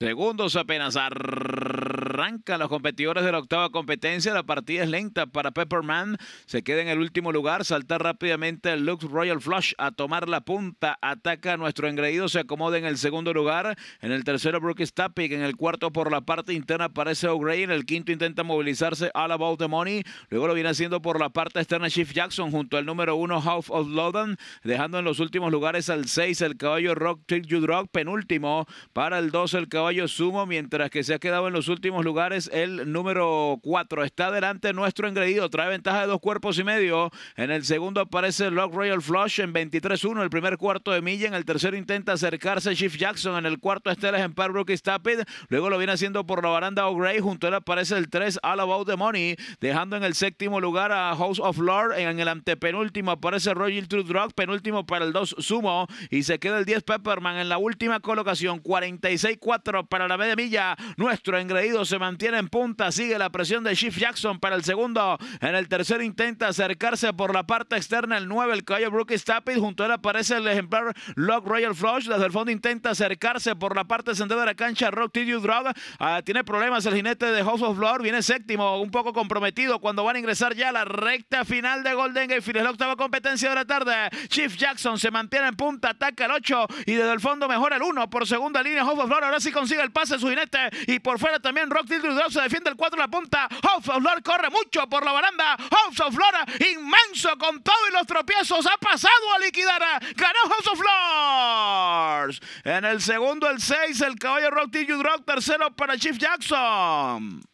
segundos apenas. ar arrancan los competidores de la octava competencia. La partida es lenta para Pepperman. Se queda en el último lugar. Salta rápidamente el Lux Royal Flush a tomar la punta. Ataca a nuestro engreído. Se acomoda en el segundo lugar. En el tercero, Brooke Stapic. En el cuarto, por la parte interna, aparece O'Gray, En el quinto, intenta movilizarse All About the Money. Luego lo viene haciendo por la parte externa Chief Jackson junto al número uno, House of Loden. Dejando en los últimos lugares al 6, el caballo Rock Trick You Penúltimo para el dos el caballo Sumo. Mientras que se ha quedado en los últimos lugares el número 4. Está delante nuestro engreído, trae ventaja de dos cuerpos y medio. En el segundo aparece Lock Royal Flush en 23-1, el primer cuarto de milla. En el tercero intenta acercarse Chief Jackson. En el cuarto Estelas en Park y Stapid. Luego lo viene haciendo por la baranda O'Gray. Junto a él aparece el 3 All About the Money, dejando en el séptimo lugar a House of Lord. En el antepenúltimo aparece Royal True Drug, penúltimo para el dos Sumo. Y se queda el 10 Pepperman en la última colocación, 46-4 para la media milla. Nuestro engreído se mantiene en punta. Sigue la presión de Chief Jackson para el segundo. En el tercer intenta acercarse por la parte externa el 9, el callo Brookie Stappet. Junto a él aparece el ejemplar Lock Royal Flush. Desde el fondo intenta acercarse por la parte central de la cancha Rock TD Drug. Ah, tiene problemas el jinete de House of Lord. Viene séptimo, un poco comprometido cuando van a ingresar ya a la recta final de Golden Gate. la octava competencia de la tarde. Chief Jackson se mantiene en punta, ataca el 8 y desde el fondo mejora el 1 por segunda línea. House of Lord ahora sí consigue el pase su jinete y por fuera también Rock Martín se defiende el 4 en la punta. House of Flora corre mucho por la baranda. House of Flora inmenso con todo y los tropiezos. Ha pasado a liquidar. Ganó House of Lords. En el segundo, el 6, el caballo Rock Till Tercero para Chief Jackson.